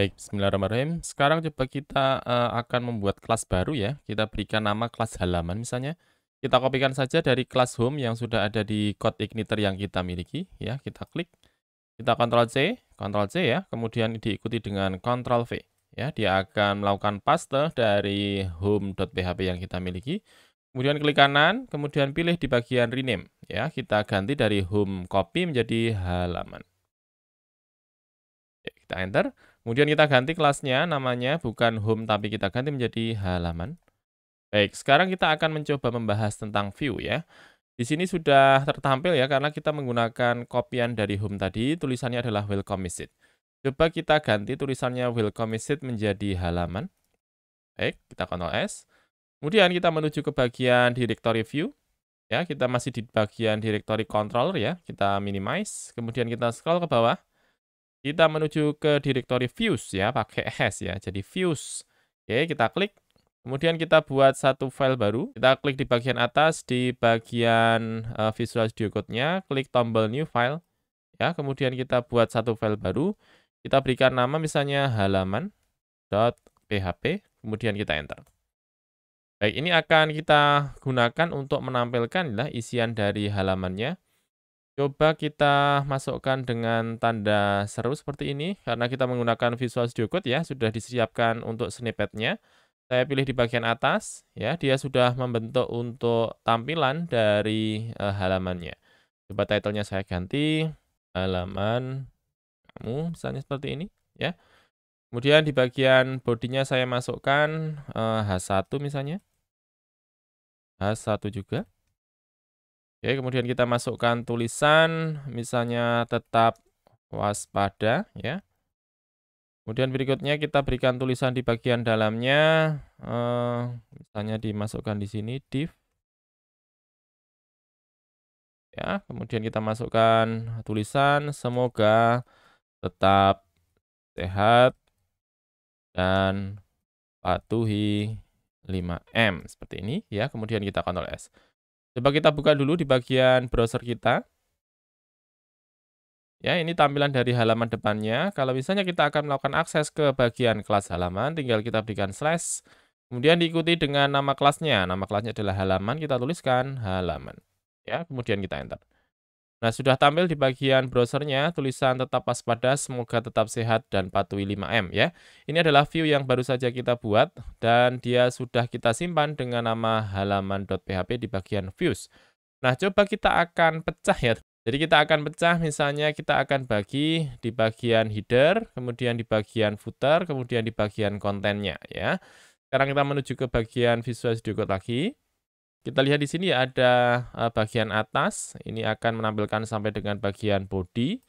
Baik, eh, bismillahirrahmanirrahim. Sekarang coba kita uh, akan membuat kelas baru ya. Kita berikan nama kelas halaman misalnya. Kita kopikan saja dari kelas home yang sudah ada di code igniter yang kita miliki. ya. Kita klik, kita Ctrl C, Ctrl C ya. Kemudian diikuti dengan Ctrl V. Ya, dia akan melakukan paste dari home.php yang kita miliki. Kemudian klik kanan, kemudian pilih di bagian rename. Ya, kita ganti dari home copy menjadi halaman. Ya, kita enter. Kemudian kita ganti kelasnya, namanya bukan home tapi kita ganti menjadi halaman. Baik, sekarang kita akan mencoba membahas tentang view ya. Di sini sudah tertampil ya, karena kita menggunakan kopian dari home tadi, tulisannya adalah welcome visit. Coba kita ganti tulisannya welcome visit menjadi halaman. Baik, kita Ctrl S. Kemudian kita menuju ke bagian directory view. Ya, kita masih di bagian directory controller ya. Kita minimize, kemudian kita scroll ke bawah. Kita menuju ke direktori views ya, pakai S ya, jadi views. Oke, kita klik. Kemudian kita buat satu file baru. Kita klik di bagian atas, di bagian uh, Visual Studio Code-nya, klik tombol New File. Ya, kemudian kita buat satu file baru. Kita berikan nama misalnya halaman .php kemudian kita enter. Baik, ini akan kita gunakan untuk menampilkan lah isian dari halamannya. Coba kita masukkan dengan tanda seru seperti ini, karena kita menggunakan Visual Studio Code ya, sudah disiapkan untuk snippetnya. Saya pilih di bagian atas, ya, dia sudah membentuk untuk tampilan dari uh, halamannya. Coba titlenya saya ganti, halaman kamu, misalnya seperti ini, ya. Kemudian di bagian bodinya saya masukkan uh, eh, H1 misalnya, H1 juga, Oke, kemudian kita masukkan tulisan misalnya tetap waspada ya. Kemudian berikutnya kita berikan tulisan di bagian dalamnya eh, misalnya dimasukkan di sini div ya, kemudian kita masukkan tulisan semoga tetap sehat dan patuhi 5M seperti ini ya, kemudian kita kontrol S. Coba kita buka dulu di bagian browser kita. Ya, ini tampilan dari halaman depannya. Kalau misalnya kita akan melakukan akses ke bagian kelas halaman, tinggal kita berikan slash. Kemudian diikuti dengan nama kelasnya. Nama kelasnya adalah halaman, kita tuliskan halaman. Ya, kemudian kita enter. Nah, sudah tampil di bagian browsernya tulisan tetap waspada, semoga tetap sehat dan patuhi 5M ya. Ini adalah view yang baru saja kita buat dan dia sudah kita simpan dengan nama halaman.php di bagian views. Nah, coba kita akan pecah ya. Jadi kita akan pecah misalnya kita akan bagi di bagian header, kemudian di bagian footer, kemudian di bagian kontennya ya. Sekarang kita menuju ke bagian visual studio code lagi. Kita lihat di sini ada eh, bagian atas, ini akan menampilkan sampai dengan bagian body.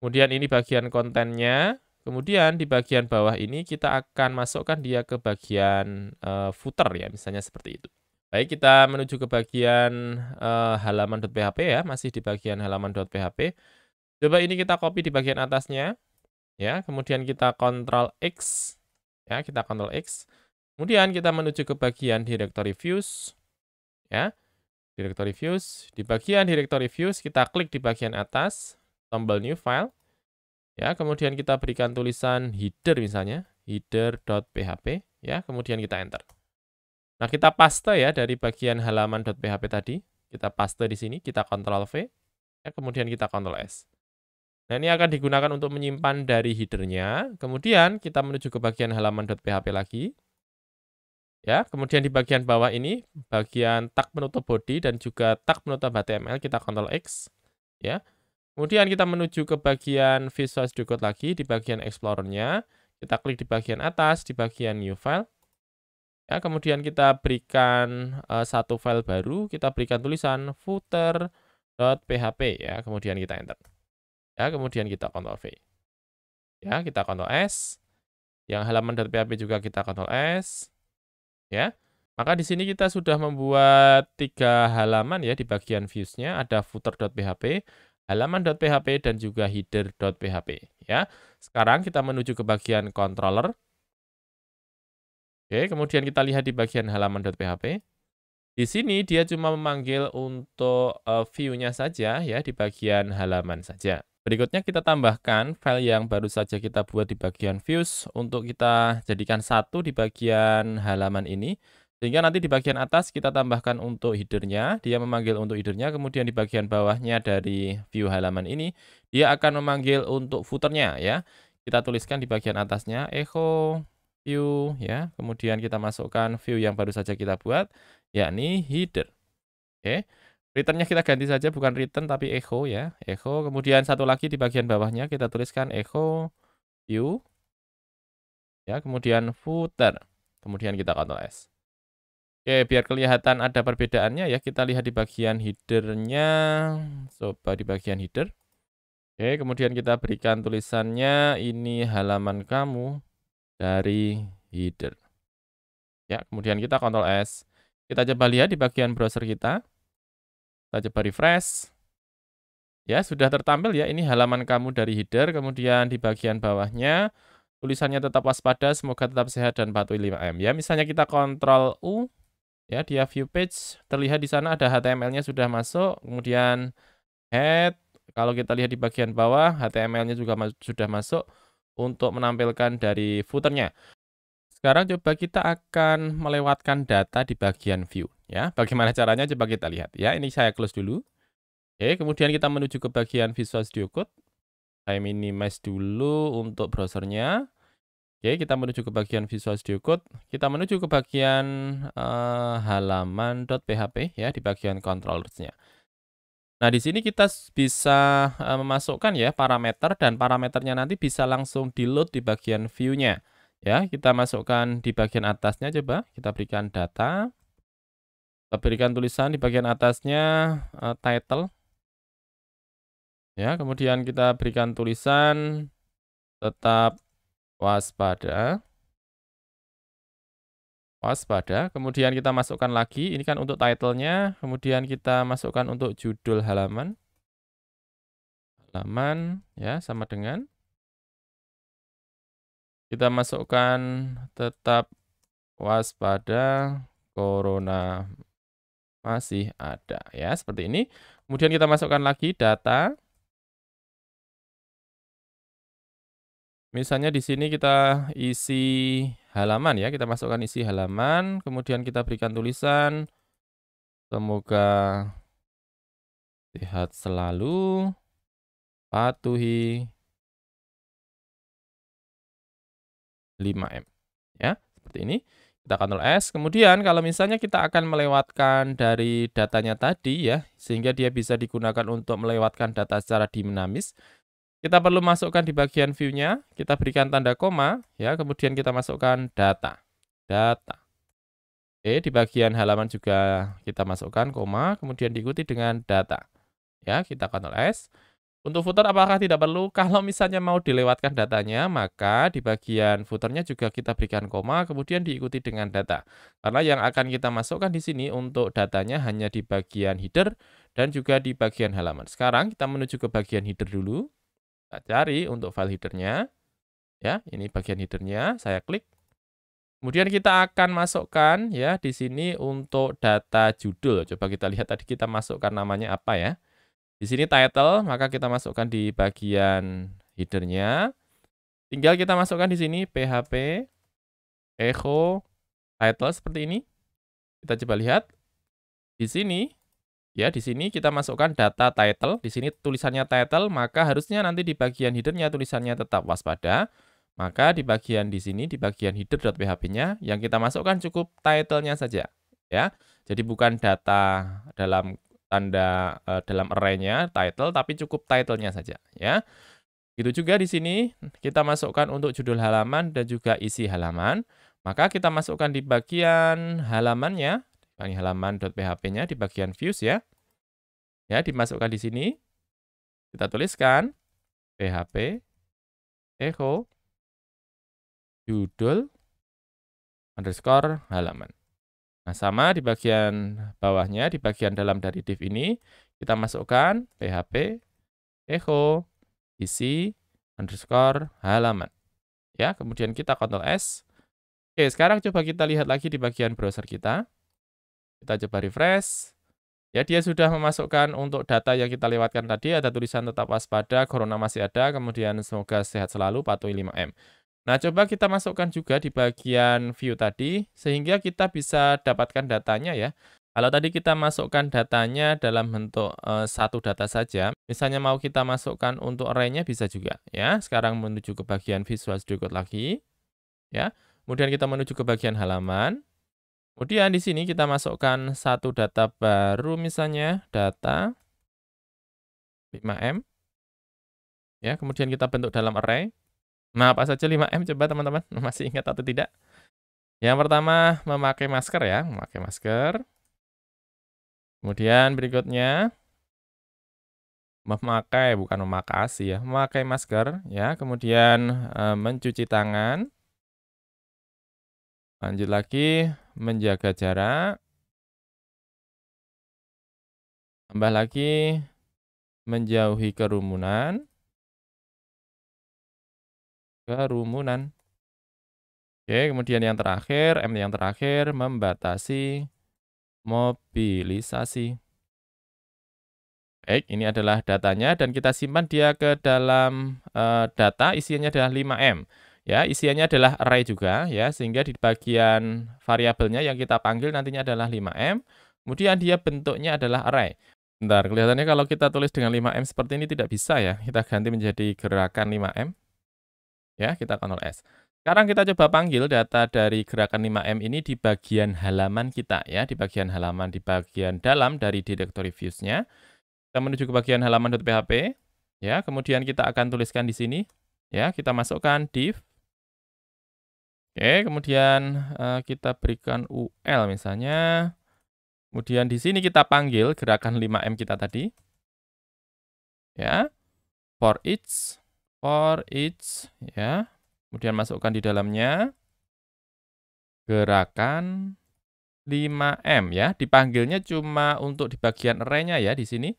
Kemudian ini bagian kontennya, kemudian di bagian bawah ini kita akan masukkan dia ke bagian uh, footer ya, misalnya seperti itu. Baik, kita menuju ke bagian uh, halaman.php ya, masih di bagian halaman.php. Coba ini kita copy di bagian atasnya, ya, kemudian kita Ctrl X, ya, kita Ctrl X. Kemudian kita menuju ke bagian directory views, ya. Directory views. Di bagian directory views kita klik di bagian atas tombol new file. Ya, kemudian kita berikan tulisan header misalnya, header.php ya, kemudian kita enter. Nah, kita paste ya dari bagian halaman.php tadi. Kita paste di sini, kita Ctrl V, ya, kemudian kita Ctrl S. Nah, ini akan digunakan untuk menyimpan dari headernya. Kemudian kita menuju ke bagian halaman.php lagi. Ya, kemudian di bagian bawah ini, bagian tak menutup body dan juga tak menutup HTML kita kontrol X, ya. Kemudian kita menuju ke bagian Visual Studio Code lagi di bagian explorernya Kita klik di bagian atas, di bagian New File. Ya, kemudian kita berikan uh, satu file baru, kita berikan tulisan footer.php ya, kemudian kita enter. Ya, kemudian kita kontrol V. Ya, kita kontrol S. Yang halaman .php juga kita kontrol S ya. Maka di sini kita sudah membuat tiga halaman ya di bagian views-nya ada footer.php, halaman.php dan juga header.php ya. Sekarang kita menuju ke bagian controller. Oke, kemudian kita lihat di bagian halaman.php. Di sini dia cuma memanggil untuk eh, view-nya saja ya di bagian halaman saja. Berikutnya kita tambahkan file yang baru saja kita buat di bagian views untuk kita jadikan satu di bagian halaman ini. Sehingga nanti di bagian atas kita tambahkan untuk headernya, dia memanggil untuk headernya, kemudian di bagian bawahnya dari view halaman ini, dia akan memanggil untuk footernya ya. Kita tuliskan di bagian atasnya echo view ya, kemudian kita masukkan view yang baru saja kita buat, yakni header. Oke. Okay. Returnnya kita ganti saja bukan return tapi echo ya. Echo. Kemudian satu lagi di bagian bawahnya kita tuliskan echo view. Ya, kemudian footer. Kemudian kita kontrol S. Oke, biar kelihatan ada perbedaannya ya, kita lihat di bagian headernya. Coba di bagian header. Oke, kemudian kita berikan tulisannya ini halaman kamu dari header. Ya, kemudian kita kontrol S. Kita coba lihat di bagian browser kita. Kita coba refresh. Ya, sudah tertampil ya. Ini halaman kamu dari header. Kemudian di bagian bawahnya, tulisannya tetap waspada, semoga tetap sehat dan patuhi 5M. Ya, misalnya kita kontrol U, ya, dia view page. Terlihat di sana ada HTML-nya sudah masuk. Kemudian head. Kalau kita lihat di bagian bawah, HTML-nya juga sudah masuk untuk menampilkan dari footernya. Sekarang coba kita akan melewatkan data di bagian view. ya. Bagaimana caranya coba kita lihat. ya. Ini saya close dulu. Oke, kemudian kita menuju ke bagian Visual Studio Code. Saya minimize dulu untuk browsernya. Oke, kita menuju ke bagian Visual Studio Code. Kita menuju ke bagian uh, eh, .php ya di bagian controllersnya Nah, di sini kita bisa uh, memasukkan ya parameter dan parameternya nanti bisa langsung di-load di bagian view-nya. Ya, kita masukkan di bagian atasnya coba. Kita berikan data. Kita berikan tulisan di bagian atasnya uh, title. Ya, kemudian kita berikan tulisan tetap waspada. Waspada. Kemudian kita masukkan lagi. Ini kan untuk titlenya Kemudian kita masukkan untuk judul halaman. Halaman ya sama dengan kita masukkan tetap waspada corona masih ada ya seperti ini. Kemudian kita masukkan lagi data. Misalnya di sini kita isi halaman ya, kita masukkan isi halaman, kemudian kita berikan tulisan semoga sehat selalu, patuhi 5M. Ya, seperti ini. Kita kontrol S. Kemudian kalau misalnya kita akan melewatkan dari datanya tadi ya, sehingga dia bisa digunakan untuk melewatkan data secara dinamis. Kita perlu masukkan di bagian view-nya, kita berikan tanda koma, ya, kemudian kita masukkan data. Data. Oke, di bagian halaman juga kita masukkan koma, kemudian diikuti dengan data. Ya, kita kontrol S. Untuk footer apakah tidak perlu? Kalau misalnya mau dilewatkan datanya, maka di bagian footernya juga kita berikan koma, kemudian diikuti dengan data. Karena yang akan kita masukkan di sini untuk datanya hanya di bagian header dan juga di bagian halaman. Sekarang kita menuju ke bagian header dulu. Kita cari untuk file headernya. Ya, ini bagian headernya, saya klik. Kemudian kita akan masukkan ya di sini untuk data judul. Coba kita lihat tadi kita masukkan namanya apa ya. Di sini title, maka kita masukkan di bagian headernya. Tinggal kita masukkan di sini PHP echo title seperti ini. Kita coba lihat. Di sini ya, di sini kita masukkan data title. Di sini tulisannya title, maka harusnya nanti di bagian headernya tulisannya tetap waspada. Maka di bagian di sini di bagian header.php-nya yang kita masukkan cukup title-nya saja ya. Jadi bukan data dalam tanda uh, dalam arraynya title tapi cukup titlenya saja ya itu juga di sini kita masukkan untuk judul halaman dan juga isi halaman maka kita masukkan di bagian halamannya di halaman.php-nya di bagian views ya ya dimasukkan di sini kita tuliskan php echo judul underscore halaman Nah, sama di bagian bawahnya, di bagian dalam dari div ini, kita masukkan php echo isi underscore halaman. Ya, kemudian kita kontrol S. Oke, sekarang coba kita lihat lagi di bagian browser kita. Kita coba refresh. Ya, dia sudah memasukkan untuk data yang kita lewatkan tadi, ada tulisan tetap waspada, corona masih ada, kemudian semoga sehat selalu, patuhi 5M. Nah, coba kita masukkan juga di bagian view tadi, sehingga kita bisa dapatkan datanya ya. Kalau tadi kita masukkan datanya dalam bentuk e, satu data saja, misalnya mau kita masukkan untuk array-nya bisa juga ya. Sekarang menuju ke bagian visual studio code lagi ya. Kemudian kita menuju ke bagian halaman. Kemudian di sini kita masukkan satu data baru misalnya data 5M. Ya, kemudian kita bentuk dalam array. Nah, apa saja 5M coba teman-teman? Masih ingat atau tidak? Yang pertama, memakai masker ya, memakai masker. Kemudian berikutnya memakai bukan memakasi ya, memakai masker ya, kemudian e, mencuci tangan. Lanjut lagi menjaga jarak. Tambah lagi menjauhi kerumunan kerumunan. Oke, kemudian yang terakhir, M yang terakhir membatasi mobilisasi. Baik, ini adalah datanya dan kita simpan dia ke dalam e, data isiannya adalah 5M. Ya, isiannya adalah array juga ya, sehingga di bagian variabelnya yang kita panggil nantinya adalah 5M. Kemudian dia bentuknya adalah array. Bentar, kelihatannya kalau kita tulis dengan 5M seperti ini tidak bisa ya. Kita ganti menjadi gerakan 5M. Ya, kita kontrol S. Sekarang kita coba panggil data dari gerakan 5M ini di bagian halaman kita ya, di bagian halaman, di bagian dalam dari directory views-nya. Kita menuju ke bagian halaman. php ya, kemudian kita akan tuliskan di sini, ya, kita masukkan div. Oke, kemudian eh, kita berikan UL misalnya. Kemudian di sini kita panggil gerakan 5M kita tadi. Ya, for each for each ya. Kemudian masukkan di dalamnya gerakan 5M ya. Dipanggilnya cuma untuk di bagian array ya di sini.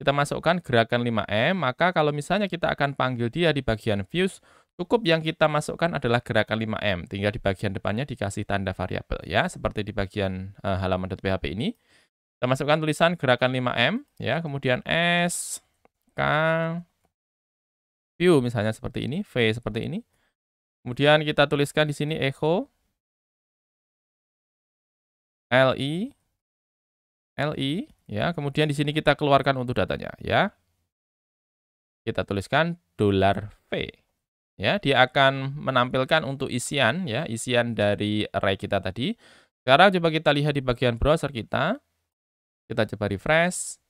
Kita masukkan gerakan 5M, maka kalau misalnya kita akan panggil dia di bagian views, cukup yang kita masukkan adalah gerakan 5M. Tinggal di bagian depannya dikasih tanda variabel ya, seperti di bagian uh, eh, .php ini. Kita masukkan tulisan gerakan 5M ya, kemudian S K view misalnya seperti ini, V seperti ini. Kemudian kita tuliskan di sini echo li li ya, kemudian di sini kita keluarkan untuk datanya ya. Kita tuliskan dollar $v ya, dia akan menampilkan untuk isian ya, isian dari array kita tadi. Sekarang coba kita lihat di bagian browser kita. Kita coba refresh.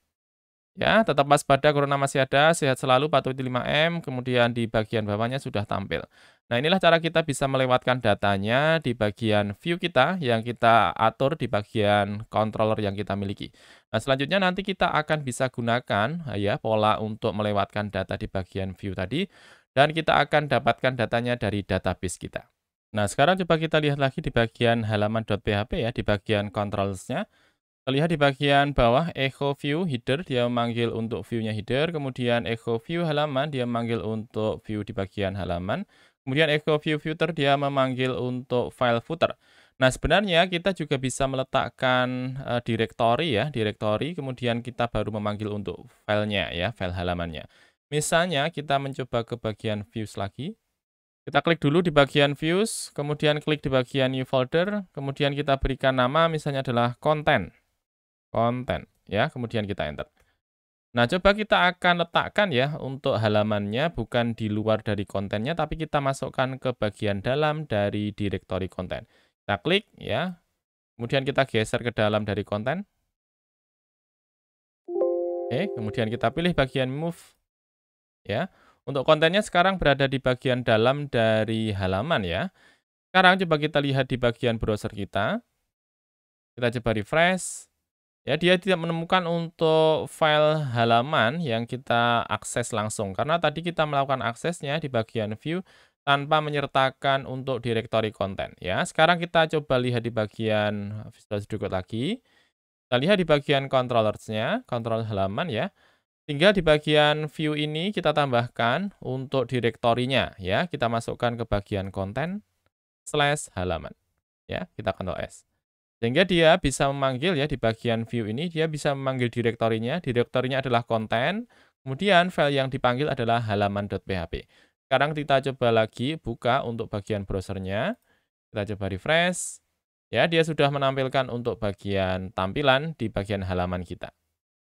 Ya, tetap waspada corona masih ada, sehat selalu patuhi 5M, kemudian di bagian bawahnya sudah tampil. Nah, inilah cara kita bisa melewatkan datanya di bagian view kita yang kita atur di bagian controller yang kita miliki. Nah, selanjutnya nanti kita akan bisa gunakan ah ya pola untuk melewatkan data di bagian view tadi dan kita akan dapatkan datanya dari database kita. Nah, sekarang coba kita lihat lagi di bagian halaman .php ya, di bagian controls-nya. Terlihat di bagian bawah echo view header dia memanggil untuk view-nya header, kemudian echo view halaman dia memanggil untuk view di bagian halaman. Kemudian echo view footer dia memanggil untuk file footer. Nah, sebenarnya kita juga bisa meletakkan uh, eh, directory ya, directory kemudian kita baru memanggil untuk filenya ya, file halamannya. Misalnya kita mencoba ke bagian views lagi. Kita klik dulu di bagian views, kemudian klik di bagian new folder, kemudian kita berikan nama misalnya adalah content konten ya kemudian kita enter nah coba kita akan letakkan ya untuk halamannya bukan di luar dari kontennya tapi kita masukkan ke bagian dalam dari direktori konten kita klik ya kemudian kita geser ke dalam dari konten Oke, kemudian kita pilih bagian move. Ya. Untuk kontennya sekarang berada di bagian dalam dari halaman ya. Sekarang coba kita lihat di bagian browser kita. Kita coba refresh. Ya, dia tidak menemukan untuk file halaman yang kita akses langsung. Karena tadi kita melakukan aksesnya di bagian view tanpa menyertakan untuk directory konten. Ya, sekarang kita coba lihat di bagian Visual Studio Code lagi. Kita lihat di bagian controllersnya, kontrol halaman ya. Tinggal di bagian view ini kita tambahkan untuk direktorinya ya. Kita masukkan ke bagian konten slash halaman. Ya, kita kontrol S. Sehingga dia bisa memanggil ya di bagian view ini, dia bisa memanggil direktorinya. Direktorinya adalah konten, kemudian file yang dipanggil adalah halaman.php. Sekarang kita coba lagi buka untuk bagian browsernya. Kita coba refresh. Ya, dia sudah menampilkan untuk bagian tampilan di bagian halaman kita.